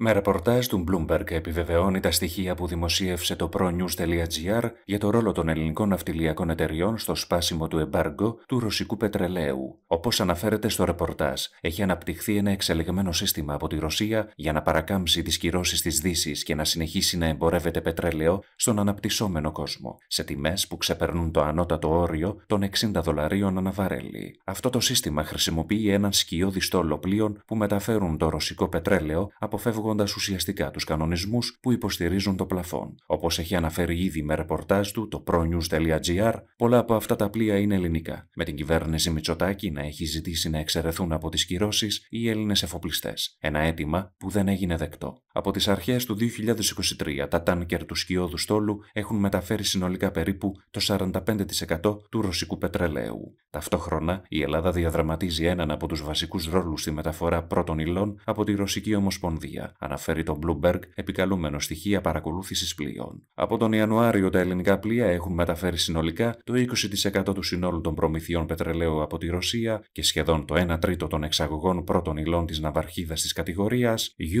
Με ρεπορτάζ του Bloomberg επιβεβαιώνει τα στοιχεία που δημοσίευσε το pronews.gr για το ρόλο των ελληνικών ναυτιλιακών εταιριών στο σπάσιμο του εμπάργκο του ρωσικού πετρελαίου. Όπως αναφέρεται στο ρεπορτάζ, έχει αναπτυχθεί ένα εξελιγμένο σύστημα από τη Ρωσία για να παρακάμψει τις κυρώσεις της Δύσης και να συνεχίσει να εμπορεύεται πετρέλαιο στον αναπτυσσόμενο κόσμο, σε τιμές που ξεπερνούν το ανώτατο όριο των 60 δολαρίων αναβαρέλι. Αυτό το σύστημα χρησιμοποιεί έναν σκιώδη στόλο πλοίων που μεταφέρουν το ρωσικό πετρέλαιο, αποφεύγοντα ουσιαστικά τους κανονισμούς που υποστηρίζουν το πλαφόν. Όπως έχει αναφέρει ήδη με ρεπορτάζ του το pronews.gr, πολλά από αυτά τα πλοία είναι ελληνικά, με την κυβέρνηση Μητσοτάκη να έχει ζητήσει να εξαιρεθούν από τις κυρώσεις οι Έλληνες εφοπλιστές. Ένα αίτημα που δεν έγινε δεκτό. Από τις αρχές του 2023, τα τάνκερ του σκιώδου στόλου έχουν μεταφέρει συνολικά περίπου το 45% του ρωσικού πετρελαίου. Ταυτόχρονα, η Ελλάδα διαδραματίζει έναν από τους βασικούς ρόλους στη μεταφορά πρώτων υλών από τη Ρωσική Ομοσπονδία, αναφέρει το Bloomberg, επικαλούμενο στοιχεία παρακολούθησης πλοίων. Από τον Ιανουάριο, τα ελληνικά πλοία έχουν μεταφέρει συνολικά το 20% του συνόλου των προμηθειών πετρελαίου από τη Ρωσία και σχεδόν το 1 τρίτο των εξαγωγών πρώτων υλών της ναυαρχίδας της κατηγορίας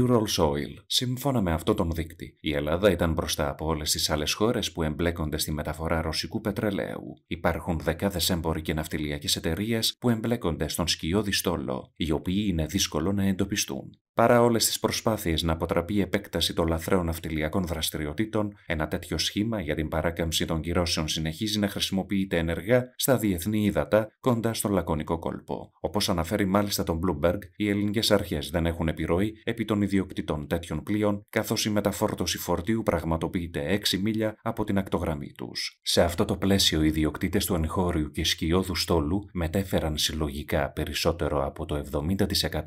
Ural Soil. Σύμφωνα με αυτό τον δείκτη, η Ελλάδα ήταν μπροστά από όλες τις άλλες χώρες που εμπλέκονται στη μεταφορά ρωσικού πετρελαίου. Υπάρχουν δεκάδες έμποροι και ναυτιλιακές εταιρείες που εμπλέκονται στον σκιώδη στόλο, οι οποίοι είναι δύσκολο να εντοπιστούν. Παρά όλες τις προσπάθειες να αποτραπεί η επέκταση των λαθρέων ναυτιλιακών δραστηριοτήτων, ένα τέτοιο σχήμα για την παράκαμψη των κυρώσεων συνεχίζει να χρησιμοποιείται ενεργά στα διεθνή ύδατα κοντά στον λακωνικό κόλπο. Όπως αναφέρει μάλιστα τον Bloomberg, οι ελληνικές αρχές δεν έχουν επιρροή επί των ιδιοκτητών τέτοιων πλοίων, καθώς η μεταφόρτωση φορτίου πραγματοποιείται 6 μίλια από την ακτογραμμή τους. Σε αυτό το πλαίσιο, οι ιδιοκτήτες του εγχώριου και σκιώδου στόλου μετέφεραν συλλογικά περισσότερο από το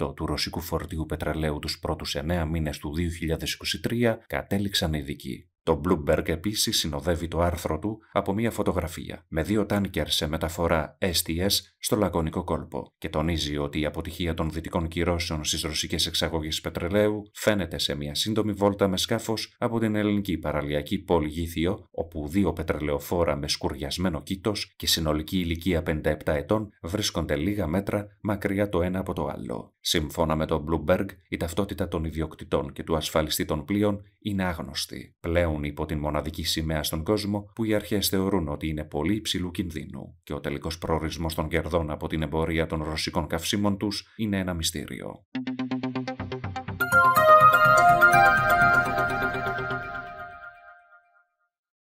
70% του ρωσικού φορτίου πετρελαίου κεφαλαίου τους πρώτους 9 μήνες του 2023 κατέληξαν ειδικοί. Το Bloomberg επίσης συνοδεύει το άρθρο του από μια φωτογραφία με δύο τάνκερ σε μεταφορά STS στο λαγωνικό κόλπο και τονίζει ότι η αποτυχία των δυτικών κυρώσεων στις ρωσικές εξαγωγές πετρελαίου φαίνεται σε μια σύντομη βόλτα με σκάφος από την ελληνική παραλιακή πόλη Γήθιο που δύο πετρελαιοφόρα με σκουριασμένο κήτος και συνολική ηλικία 57 ετών βρίσκονται λίγα μέτρα μακριά το ένα από το άλλο. Σύμφωνα με τον Bloomberg, η ταυτότητα των ιδιοκτητών και του ασφαλιστή των πλοίων είναι άγνωστη. Πλέον υπό την μοναδική σημαία στον κόσμο που οι αρχές θεωρούν ότι είναι πολύ υψηλού κινδύνου και ο τελικός προορισμός των κερδών από την εμπορία των ρωσικών καυσίμων τους είναι ένα μυστήριο.